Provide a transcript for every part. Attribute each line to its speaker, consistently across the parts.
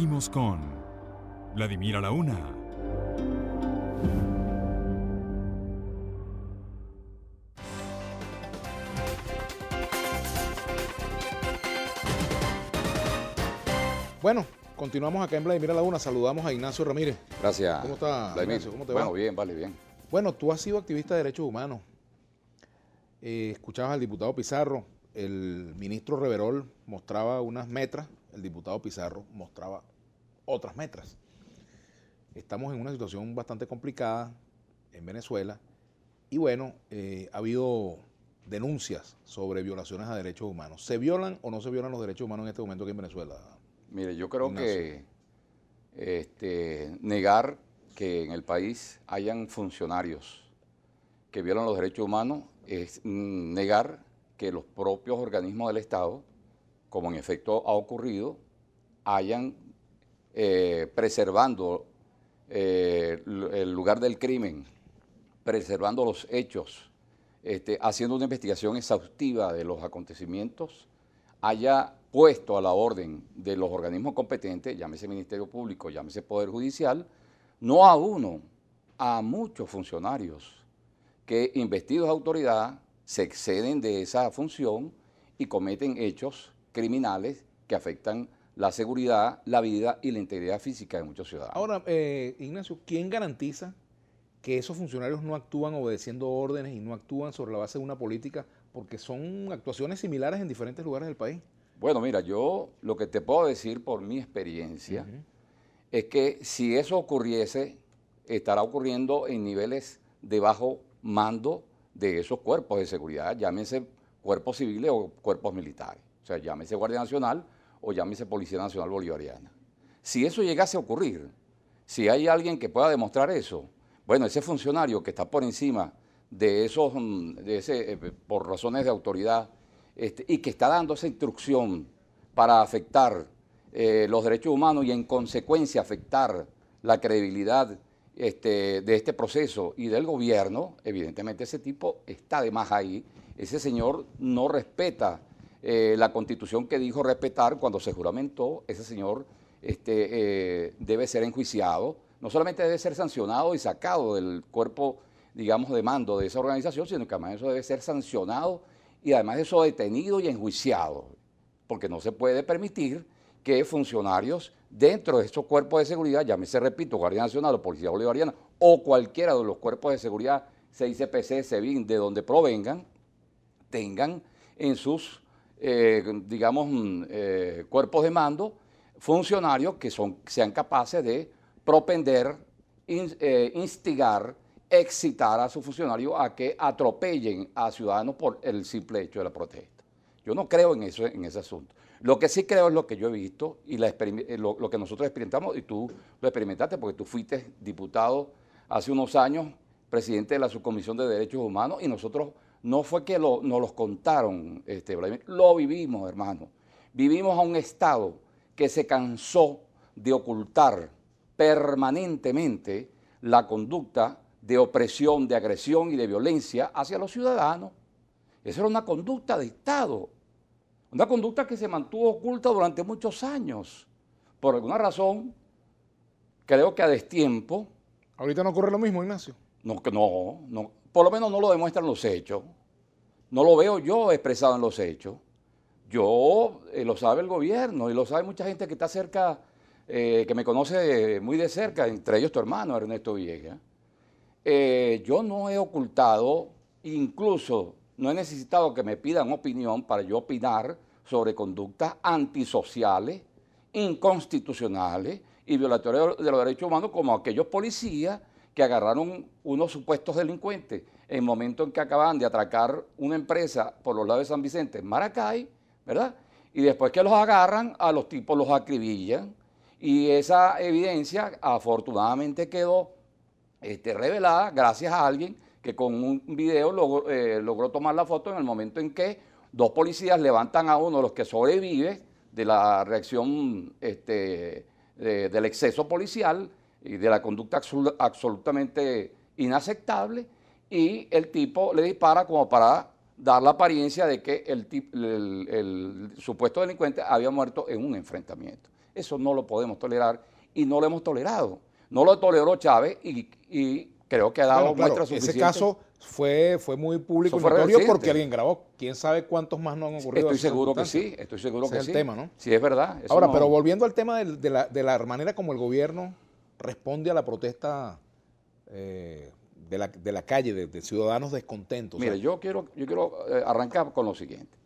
Speaker 1: Seguimos con Vladimir a la una. Bueno, continuamos acá en Vladimir a la una. Saludamos a Ignacio Ramírez.
Speaker 2: Gracias. ¿Cómo está, Vladimir? Ignacio? ¿Cómo te va? Bueno, bien, vale, bien.
Speaker 1: Bueno, tú has sido activista de derechos humanos. Eh, escuchabas al diputado Pizarro, el ministro Reverol mostraba unas metras el diputado Pizarro mostraba otras metas. Estamos en una situación bastante complicada en Venezuela y bueno, eh, ha habido denuncias sobre violaciones a derechos humanos. ¿Se violan o no se violan los derechos humanos en este momento aquí en Venezuela?
Speaker 2: Mire, yo creo que este, negar que en el país hayan funcionarios que violan los derechos humanos es mm, negar que los propios organismos del Estado como en efecto ha ocurrido, hayan eh, preservando eh, el lugar del crimen, preservando los hechos, este, haciendo una investigación exhaustiva de los acontecimientos, haya puesto a la orden de los organismos competentes, llámese Ministerio Público, llámese Poder Judicial, no a uno, a muchos funcionarios que investidos a autoridad se exceden de esa función y cometen hechos criminales que afectan la seguridad, la vida y la integridad física de muchos ciudadanos.
Speaker 1: Ahora, eh, Ignacio, ¿quién garantiza que esos funcionarios no actúan obedeciendo órdenes y no actúan sobre la base de una política? Porque son actuaciones similares en diferentes lugares del país.
Speaker 2: Bueno, mira, yo lo que te puedo decir por mi experiencia es que si eso ocurriese, estará ocurriendo en niveles de bajo mando de esos cuerpos de seguridad, llámense cuerpos civiles o cuerpos militares. O sea, llámese Guardia Nacional o llámese Policía Nacional Bolivariana. Si eso llegase a ocurrir, si hay alguien que pueda demostrar eso, bueno, ese funcionario que está por encima de esos, mm, ese, eh, por razones de autoridad, este, y que está dando esa instrucción para afectar eh, los derechos humanos y en consecuencia afectar la credibilidad este, de este proceso y del gobierno, evidentemente ese tipo está de más ahí. Ese señor no respeta eh, la constitución que dijo respetar cuando se juramentó, ese señor este, eh, debe ser enjuiciado, no solamente debe ser sancionado y sacado del cuerpo, digamos, de mando de esa organización, sino que además eso debe ser sancionado y además eso detenido y enjuiciado, porque no se puede permitir que funcionarios dentro de estos cuerpos de seguridad, se repito, Guardia Nacional o Policía Bolivariana, o cualquiera de los cuerpos de seguridad, CICPC, SEBIN, de donde provengan, tengan en sus eh, digamos, mm, eh, cuerpos de mando, funcionarios que son, sean capaces de propender, eh, instigar, excitar a sus funcionarios a que atropellen a ciudadanos por el simple hecho de la protesta. Yo no creo en, eso, en ese asunto. Lo que sí creo es lo que yo he visto y lo, que nosotros experimentamos, y tú lo experimentaste porque tú fuiste diputado hace unos años, presidente de la Subcomisión de Derechos Humanos, y nosotros no fue que lo, nos los contaron, este, lo vivimos, hermano. Vivimos a un Estado que se cansó de ocultar permanentemente la conducta de opresión, de agresión y de violencia hacia los ciudadanos. Esa era una conducta de Estado, una conducta que se mantuvo oculta durante muchos años. Por alguna razón, creo que a destiempo. Ahorita no ocurre lo mismo, Ignacio. No, no, no por lo menos no lo demuestran los hechos, no lo veo yo expresado en los hechos. Yo eh, lo sabe el gobierno y lo sabe mucha gente que está cerca, eh, que me conoce muy de cerca, entre ellos tu hermano Ernesto Villegas. Eh, yo no he ocultado, incluso no he necesitado que me pidan opinión para yo opinar sobre conductas antisociales, inconstitucionales y violatorias de los derechos humanos como aquellos policías que agarraron unos supuestos delincuentes en el momento en que acababan de atracar una empresa por los lados de San Vicente, Maracay, ¿verdad? Y después que los agarran, a los tipos los acribillan. Y esa evidencia afortunadamente quedó este, revelada gracias a alguien que con un video eh, logró, tomar la foto en el momento en que dos policías levantan a uno de los que sobrevive de la reacción este, del exceso policial y de la conducta absolutamente inaceptable y el tipo le dispara como para dar la apariencia de que el, supuesto delincuente había muerto en un enfrentamiento. Eso no lo podemos tolerar y no lo hemos tolerado. No lo toleró Chávez y, creo que ha dado bueno, claro, muestra Ese caso
Speaker 1: fue, fue muy público porque alguien grabó. Quién sabe cuántos más no han ocurrido. Estoy seguro que sí, estoy seguro que es el tema, ¿no? Sí,
Speaker 2: es verdad. Ahora, pero
Speaker 1: volviendo al tema de la manera como el gobierno responde a la
Speaker 2: protesta
Speaker 1: eh, de, la, calle, de, ciudadanos descontentos? Mire, yo
Speaker 2: quiero, yo quiero eh, arrancar con lo siguiente.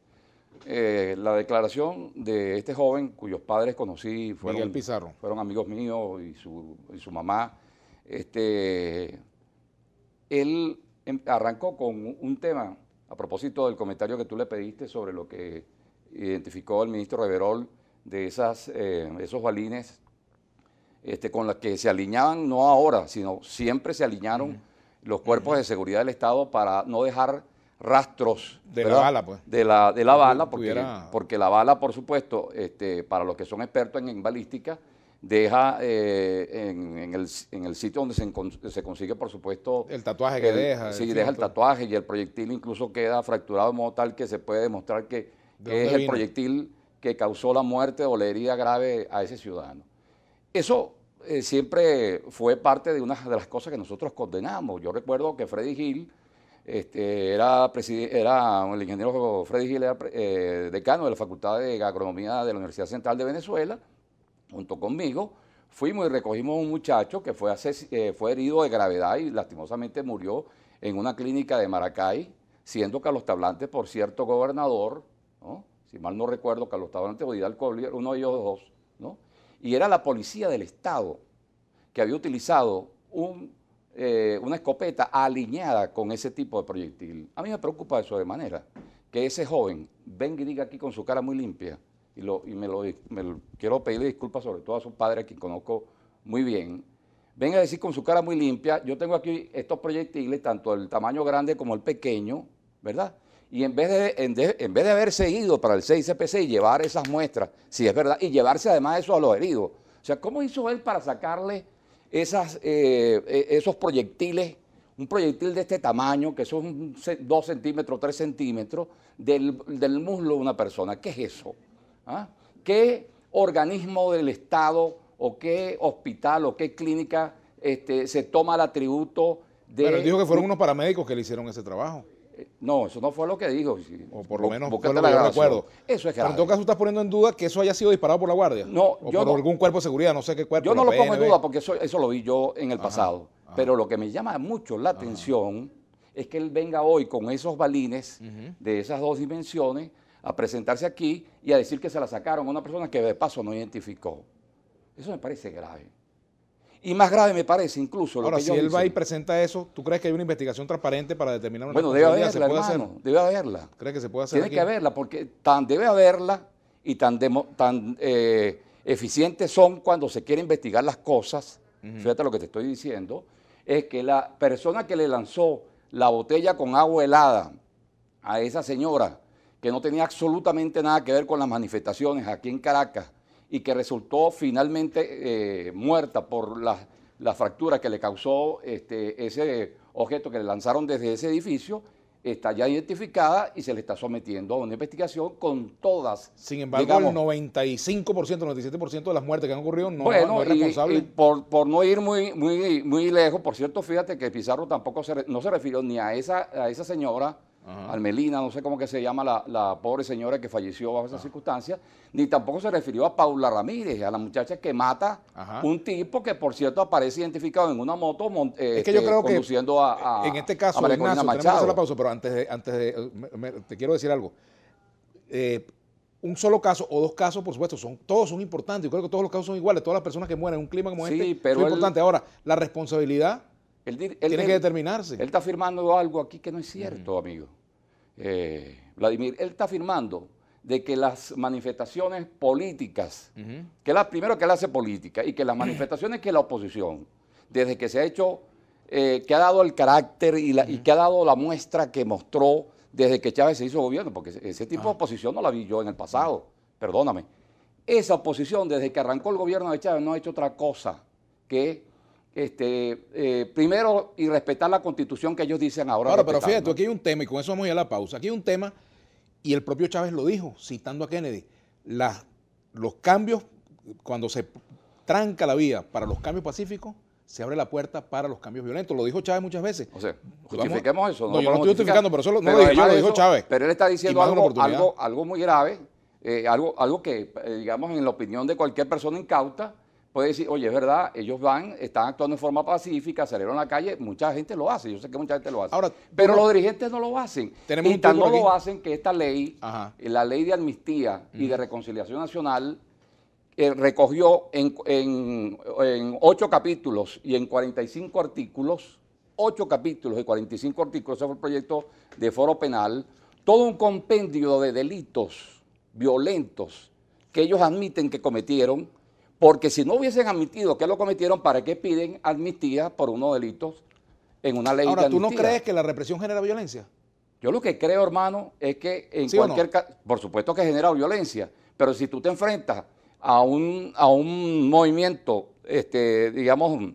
Speaker 2: Eh, la declaración de este joven cuyos padres conocí fueron, amigos míos y su, mamá, este, él em, arrancó con un tema a propósito del comentario que tú le pediste sobre lo que identificó el ministro Reverol de esas, esos balines este, con las que se alineaban, no ahora, sino siempre se alinearon los cuerpos de seguridad del Estado para no dejar rastros de la bala, pues. de, la, bala, porque, la bala, por supuesto, este, para los que son expertos en, balística, deja eh, en, el, en, el, sitio donde se, consigue, por supuesto... El tatuaje que deja. Sí, deja el tatuaje y el proyectil incluso queda fracturado de modo tal que se puede demostrar que es el proyectil que causó la muerte o la herida grave a ese ciudadano. Eso eh, siempre fue parte de una de las cosas que nosotros condenamos. Yo recuerdo que Freddy Gil, este, era, era el ingeniero Freddy Gil, era eh, decano de la Facultad de Agronomía de la Universidad Central de Venezuela, junto conmigo, fuimos y recogimos a un muchacho que eh, fue, herido de gravedad y lastimosamente murió en una clínica de Maracay, siendo Carlos Tablante, por cierto, gobernador, si mal no recuerdo, Carlos Tablante o Didal Collier, uno de ellos dos, ¿no? y era la policía del Estado que había utilizado eh, una escopeta alineada con ese tipo de proyectil. A mí me preocupa eso de manera, que ese joven venga y diga aquí con su cara muy limpia, y, lo, me, lo, quiero pedir disculpas sobre todo a su padre, a quien conozco muy bien, venga a decir con su cara muy limpia, yo tengo aquí estos proyectiles, tanto el tamaño grande como el pequeño, ¿verdad? Y en vez, de, en, vez de haberse ido para el 6 y llevar esas muestras, si es verdad, y llevarse además eso a los heridos. O sea, ¿cómo hizo él para sacarle esas, eh, e, esos proyectiles, un proyectil de este tamaño, que son dos centímetros, tres centímetros, del, muslo de una persona? ¿Qué es eso? ¿Ah? ¿Qué organismo del Estado o qué hospital o qué clínica este, se toma el atributo de... Pero dijo que fueron unos
Speaker 1: paramédicos que le hicieron ese trabajo.
Speaker 2: No, eso no fue lo que dijo. O por lo menos fue lo que yo recuerdo. Eso es grave. en todo
Speaker 1: caso, estás poniendo en duda que eso haya sido disparado por la Guardia. No, o yo por algún cuerpo de seguridad, no sé qué cuerpo. Yo no lo pongo en duda
Speaker 2: porque eso, lo vi yo en el pasado. Pero lo que me llama mucho la atención es que él venga hoy con esos balines de esas dos dimensiones a presentarse aquí y a decir que se la sacaron a una persona que de paso no identificó. Eso me parece grave y más grave me parece incluso. Lo Ahora, si él va y
Speaker 1: presenta eso, ¿tú crees que hay una investigación transparente para determinar una Bueno, debe haberla,
Speaker 2: debe haberla. ¿Crees que se puede hacer Tiene que haberla, porque tan debe haberla y tan, tan eh, eficientes son cuando se quiere investigar las cosas, fíjate lo que te estoy diciendo, es que la persona que le lanzó la botella con agua helada a esa señora, que no tenía absolutamente nada que ver con las manifestaciones aquí en Caracas, y que resultó finalmente eh, muerta por la, la, fractura que le causó este, ese objeto que le lanzaron desde ese edificio, está ya identificada y se le está sometiendo a una investigación con todas. Sin embargo, el
Speaker 1: 95%, 97% de las muertes que han ocurrido no, es responsable.
Speaker 2: por, por, no ir muy, muy, muy lejos, por cierto, fíjate que Pizarro tampoco se, no se refirió ni a esa, a esa señora Armelina, Almelina, no sé cómo que se llama la, pobre señora que falleció bajo esas ah. circunstancias, ni tampoco se refirió a Paula Ramírez, a la muchacha que mata un tipo que, por cierto, aparece identificado en una moto este, conduciendo a, a, En este caso, a Machado. la
Speaker 1: pausa, pero antes de. Antes te quiero decir algo. Eh, un solo caso o dos casos, por supuesto, son, todos son importantes. Yo creo que todos los casos son iguales. Todas las personas que mueren en un clima como este pero son Ahora, la
Speaker 2: responsabilidad tiene que determinarse. Él está afirmando algo aquí que no es cierto, amigo. Eh, Vladimir, él está afirmando de que las manifestaciones políticas, que la, primero que él hace política, y que las manifestaciones que la oposición, desde que se ha hecho, eh, que ha dado el carácter y, la, y, que ha dado la muestra que mostró desde que Chávez se hizo gobierno, porque ese tipo de ah. oposición no la vi yo en el pasado, perdóname. Esa oposición, desde que arrancó el gobierno de Chávez, no ha hecho otra cosa que este, eh, primero y respetar la constitución que ellos dicen ahora. Ahora, pero fíjate,
Speaker 1: aquí hay un tema, y con eso vamos a ir a la pausa. Aquí hay un tema, y el propio Chávez lo dijo, citando a Kennedy, los cambios, cuando se tranca la vía para los cambios pacíficos, se abre la
Speaker 2: puerta para los cambios violentos. Lo dijo Chávez muchas veces. O sea, justifiquemos eso. No, yo no estoy justificando, pero eso lo, no dijo Chávez. Pero él está diciendo algo, algo, muy grave, eh, algo, algo que, eh, digamos, en la opinión de cualquier persona incauta, puede decir, oye, es verdad, ellos van, están actuando en forma pacífica, salieron a la calle, mucha gente lo hace, yo sé que mucha gente lo hace. pero los dirigentes no lo hacen. Tenemos y tan no lo hacen que esta ley, eh, la ley de amnistía y de reconciliación nacional, eh, recogió en, en, ocho capítulos y en 45 artículos, ocho capítulos y 45 artículos, ese fue el proyecto de foro penal, todo un compendio de delitos violentos que ellos admiten que cometieron porque si no hubiesen admitido que lo cometieron, ¿para qué piden amnistía por unos delitos en una ley Ahora, ¿tú no crees
Speaker 1: que la represión genera violencia?
Speaker 2: Yo lo que creo, hermano, es que en cualquier caso, por supuesto que genera violencia, pero si tú te enfrentas a un, a un movimiento, este, digamos,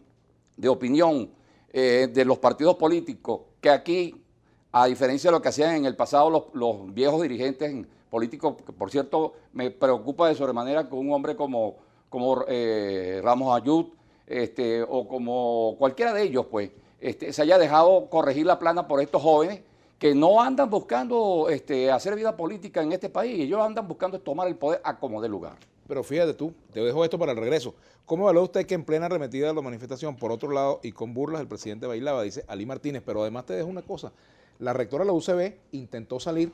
Speaker 2: de opinión eh, de los partidos políticos, que aquí, a diferencia de lo que hacían en el pasado los, los viejos dirigentes políticos, que por cierto, me preocupa de sobremanera que un hombre como como eh, Ramos Ayud, este, o como cualquiera de ellos, pues, este, se haya dejado corregir la plana por estos jóvenes que no andan buscando este, hacer vida política en este país, ellos andan buscando tomar el poder a como de lugar.
Speaker 1: Pero fíjate tú, te dejo esto para el regreso. ¿Cómo valora usted que en plena arremetida de la manifestación, por otro lado, y con burlas, el presidente bailaba, dice Ali Martínez? Pero además te dejo una cosa, la rectora de la UCB intentó salir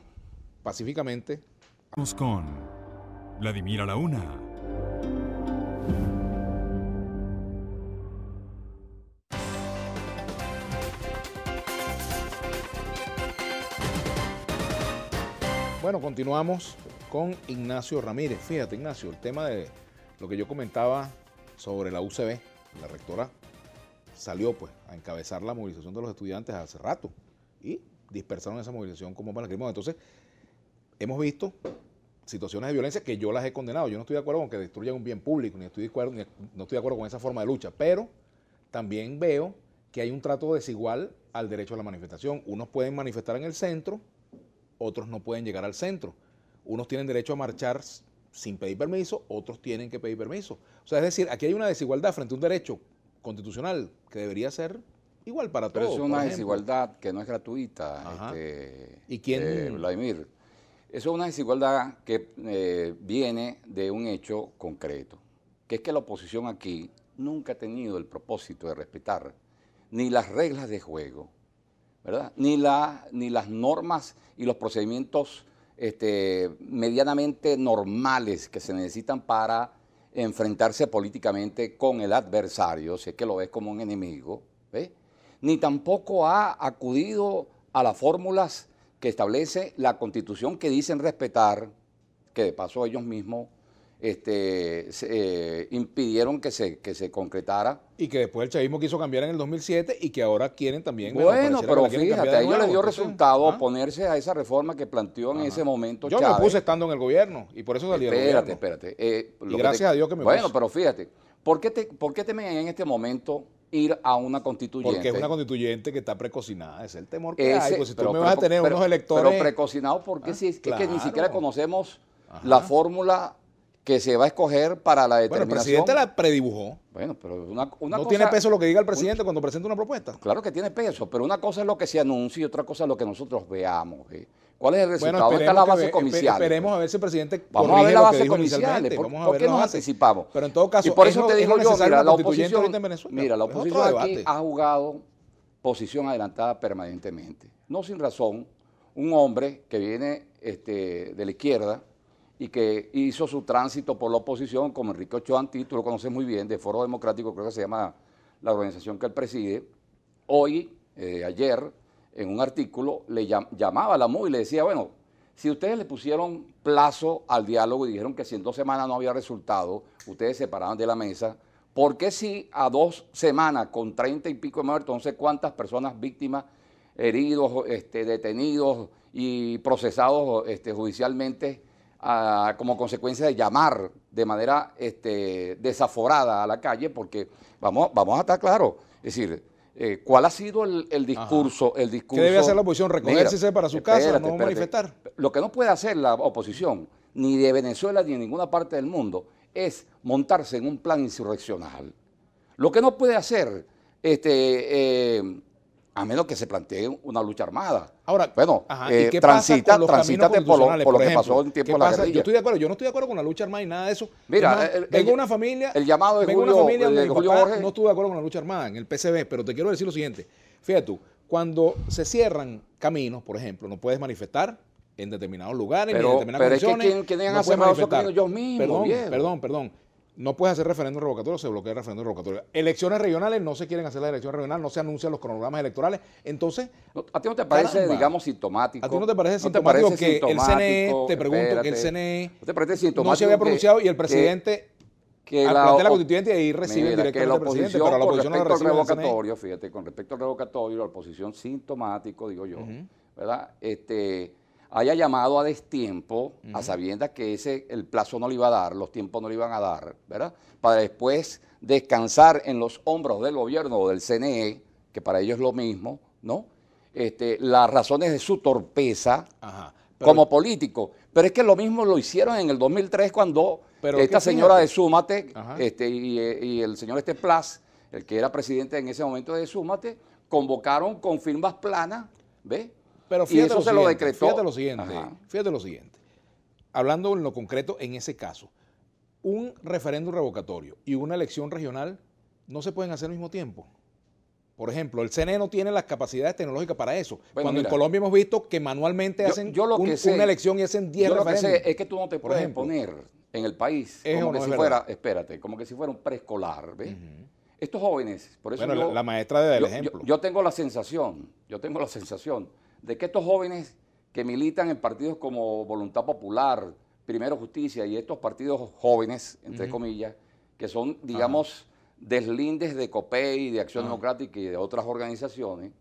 Speaker 1: pacíficamente. Con Vladimir Bueno, continuamos con Ignacio Ramírez. Fíjate, Ignacio, el tema de lo que yo comentaba sobre la UCB, la rectora salió pues a encabezar la movilización de los estudiantes hace rato y dispersaron esa movilización como para Entonces, hemos visto situaciones de violencia que yo las he condenado. Yo no estoy de acuerdo con que destruyan un bien público, ni estoy de acuerdo, no estoy de acuerdo con esa forma de lucha, pero también veo que hay un trato desigual al derecho a la manifestación. Unos pueden manifestar en el centro otros no pueden llegar al centro. Unos tienen derecho a marchar sin pedir permiso, otros tienen que pedir permiso. O sea, es decir, aquí hay una desigualdad frente a un derecho constitucional que debería ser igual para todos. Pero es una desigualdad
Speaker 2: que no es gratuita, este, ¿Y quién? Eh, Vladimir. Eso es una desigualdad que eh, viene de un hecho concreto, que es que la oposición aquí nunca ha tenido el propósito de respetar ni las reglas de juego ni, ni las normas y los procedimientos este, medianamente normales que se necesitan para enfrentarse políticamente con el adversario, si es que lo ves como un enemigo, ni tampoco ha acudido a las fórmulas que establece la constitución que dicen respetar, que de paso ellos mismos este, eh, impidieron que se, que se concretara.
Speaker 1: Y que después el chavismo quiso cambiar en el 2007 y que ahora quieren también. Eh, bueno, pero fíjate, a ellos les dio resultado
Speaker 2: oponerse a esa reforma que planteó en ese momento. Yo la puse
Speaker 1: estando en el gobierno
Speaker 2: y por eso salí espérate, Espérate, eh, y gracias a Dios que me Bueno, pero fíjate, ¿por qué, te, ¿por qué temen en este momento ir a una constituyente. Porque es una
Speaker 1: constituyente que está precocinada, es el temor que hay. Pues si tú pero, a tener unos electores. Pero
Speaker 2: precocinado porque ah, si es, que, ni siquiera conocemos la fórmula que se va a escoger para la determinación. Bueno, el presidente la predibujó. Bueno, pero una, una no tiene peso lo
Speaker 1: que diga el presidente cuando
Speaker 2: presenta una propuesta. Claro que tiene peso, pero una cosa es lo que se anuncia y otra cosa es lo que nosotros veamos. ¿eh? ¿Cuál es el resultado? Bueno, Esta es la base comercial. Esperemos
Speaker 1: a ver si el presidente Vamos a ver la base comercial. ¿Por, qué nos anticipamos?
Speaker 2: Pero en todo caso, y por eso te digo yo, mira, la oposición, Venezuela. mira, la oposición aquí ha jugado posición adelantada permanentemente. No sin razón, un hombre que viene este, de la izquierda, y que hizo su tránsito por la oposición, como Enrique Ochoa Antí, tú lo conoces muy bien, de Foro Democrático, creo que se llama la organización que él preside, hoy, eh, ayer, en un artículo, le llamaba a la MUI y le decía, bueno, si ustedes le pusieron plazo al diálogo y dijeron que si en dos semanas no había resultado, ustedes se paraban de la mesa, ¿por qué si a dos semanas con treinta y pico de muertos, no sé cuántas personas víctimas, heridos, este, detenidos y procesados este, judicialmente, como consecuencia de llamar de manera este, desaforada a la calle, porque vamos, vamos a estar claros, es decir, eh, ¿Cuál ha sido el, discurso? El discurso? ¿Qué debe hacer la oposición? ¿Recogerse para su casa? ¿No manifestar? Lo que no puede hacer la oposición, ni de Venezuela ni de ninguna parte del mundo, es montarse en un plan insurreccional. Lo que no puede hacer este, eh, a menos que se plantee una lucha armada. Ahora, bueno, eh, transita, transítate por lo, que pasó en tiempo de la guerrilla. Yo estoy de acuerdo,
Speaker 1: yo no estoy de acuerdo con la lucha armada y nada de eso. Mira, vengo una familia, llamado de una familia donde no estuve de acuerdo con la lucha armada en el PCB, pero te quiero decir lo siguiente. Fíjate tú, cuando se cierran caminos, por ejemplo, no puedes manifestar, en determinados lugares, en determinadas pero que no puedes manifestar. perdón, perdón, perdón no puedes hacer referéndum revocatorio, se bloquea el referéndum revocatorio. Elecciones regionales, no se quieren hacer las elecciones regionales, no se anuncian los cronogramas electorales. Entonces. ¿A ti no te parece, digamos, sintomático? ¿A ti no te parece, sintomático, que el CNE, te pregunto, que el CNE
Speaker 2: ¿no, parece sintomático no se había pronunciado y el presidente que, al la, la constituyente y ahí recibe directamente la oposición, presidente, pero la oposición con respecto al e. revocatorio, fíjate, con respecto al revocatorio, la oposición sintomático, digo yo, ¿verdad? Este haya llamado a destiempo, a sabiendas que ese, el plazo no le iba a dar, los tiempos no le iban a dar, ¿verdad? Para después descansar en los hombros del gobierno o del CNE, que para ellos es lo mismo, ¿no? Este, las razones de su torpeza como político. Pero es que lo mismo lo hicieron en el 2003 cuando esta señora de Súmate este, eh, y, el señor Este el que era presidente en ese momento de Súmate, convocaron con firmas planas, ¿ves?
Speaker 1: Pero fíjate lo siguiente, Fíjate lo siguiente, fíjate lo siguiente. Hablando en lo concreto, en ese caso, un referéndum revocatorio y una elección regional no se pueden hacer al mismo tiempo. Por ejemplo, el CNE no tiene las capacidades tecnológicas para eso. Cuando en Colombia hemos visto que manualmente hacen yo lo una elección y hacen 10 referéndums. es que tú no te puedes poner
Speaker 2: en el país como que si fuera, espérate, como que si fuera un preescolar, Estos jóvenes, por eso bueno, la, maestra de del ejemplo. Yo, tengo la sensación, yo tengo la sensación de que estos jóvenes que militan en partidos como Voluntad Popular, Primero Justicia y estos partidos jóvenes, entre comillas, que son, digamos, deslindes de COPEI, de Acción Democrática y de otras organizaciones,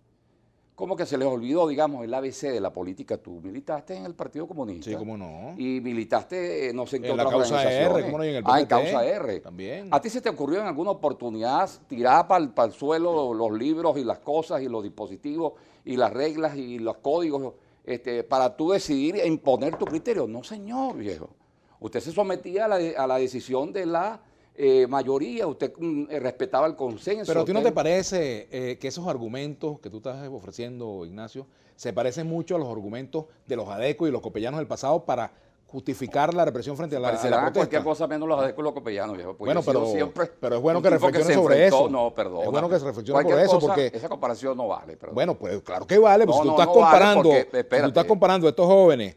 Speaker 2: como que se les olvidó, digamos, el ABC de la política. Tú militaste en el Partido Comunista. Sí, cómo no. Y militaste, eh, no sé en qué en la causa R, ¿cómo no? Y en el Ah, en causa R. También. ¿A ti se te ocurrió en alguna oportunidad tirar para el, suelo los libros y las cosas y los dispositivos y las reglas y los códigos este, para tú decidir e imponer tu criterio? No, señor, viejo. Usted se sometía a la, a la decisión de la eh, mayoría, usted mm, eh, respetaba el consenso. Pero a ti no te
Speaker 1: parece eh, que esos argumentos que tú estás ofreciendo, Ignacio, se parecen mucho a los argumentos de los adecos y los copellanos del pasado para justificar la represión frente a la, a la cualquier
Speaker 2: cosa menos los adecos y los copellanos. Viejo, pues, bueno, pero, pero es bueno que reflexionen sobre eso. No, perdón. Es bueno que se sobre eso porque... Esa comparación no vale. Bueno, pues claro que vale, porque si tú estás comparando tú estás comparando a
Speaker 1: estos jóvenes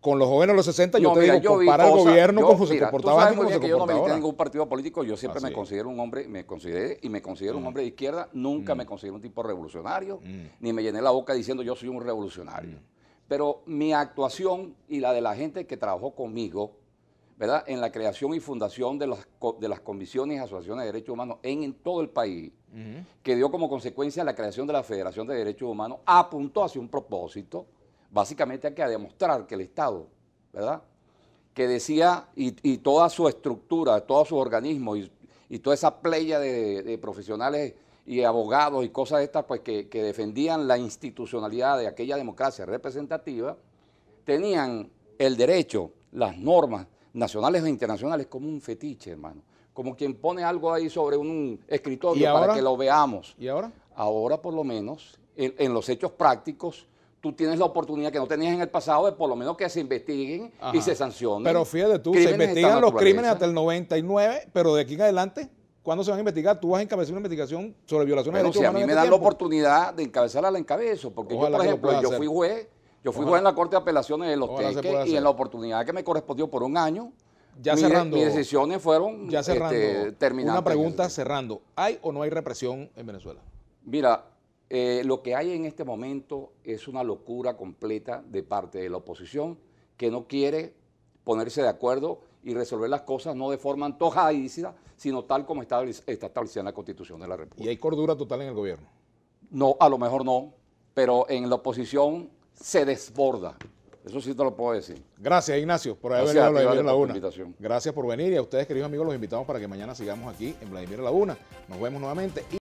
Speaker 1: con los jóvenes de los 60, yo te digo, yo compara gobierno con José comportaba Yo no metí en ningún
Speaker 2: partido político, yo siempre me considero un hombre, me consideré y me considero un mm. hombre de izquierda, nunca mm. me considero un tipo revolucionario, mm. ni me llené la boca diciendo yo soy un revolucionario. Pero mi actuación y la de la gente que trabajó conmigo, ¿verdad? En la creación y fundación de las, de las comisiones y asociaciones de derechos humanos en todo el país, que dio como consecuencia la creación de la Federación de Derechos Humanos, apuntó hacia un propósito básicamente que a demostrar que el Estado, ¿verdad? Que decía, y, toda su estructura, todos sus organismos y, y, toda esa playa de, profesionales y abogados y cosas de estas, pues que, que defendían la institucionalidad de aquella democracia representativa, tenían el derecho, las normas nacionales e internacionales como un fetiche, hermano. Como quien pone algo ahí sobre un escritorio para que lo veamos. ¿Y ahora? Ahora, por lo menos, en los hechos prácticos, tú tienes la oportunidad que no tenías en el pasado de por lo menos que se investiguen y se sancionen. Pero fíjate tú, se investigan los crímenes
Speaker 1: hasta el 99, pero de aquí en adelante ¿Cuándo se van a investigar? Tú vas a encabezar una investigación sobre violaciones de derechos humanos. Si a mí me dan este la
Speaker 2: oportunidad de encabezarla, la encabezo. Porque yo, por ejemplo, yo fui juez, yo fui juez en la Corte de Apelaciones de los Teques y en la oportunidad que me correspondió por un año, ya cerrando, mis decisiones fueron este, terminadas. Una pregunta
Speaker 1: cerrando. ¿Hay o no hay represión
Speaker 2: en Venezuela? Mira, eh, lo que hay en este momento es una locura completa de parte de la oposición que no quiere ponerse de acuerdo y resolver las cosas no de forma antojadísima, sino tal como está, establecida en la Constitución de la República. ¿Y hay cordura total en el gobierno? No, a lo mejor no, pero en la oposición se desborda. Eso sí te lo puedo decir.
Speaker 1: Gracias, Ignacio, por haber venido a Vladimir la Gracias por venir y a ustedes, queridos amigos, los invitamos para que mañana sigamos aquí en Vladimir la Una. Nos vemos nuevamente.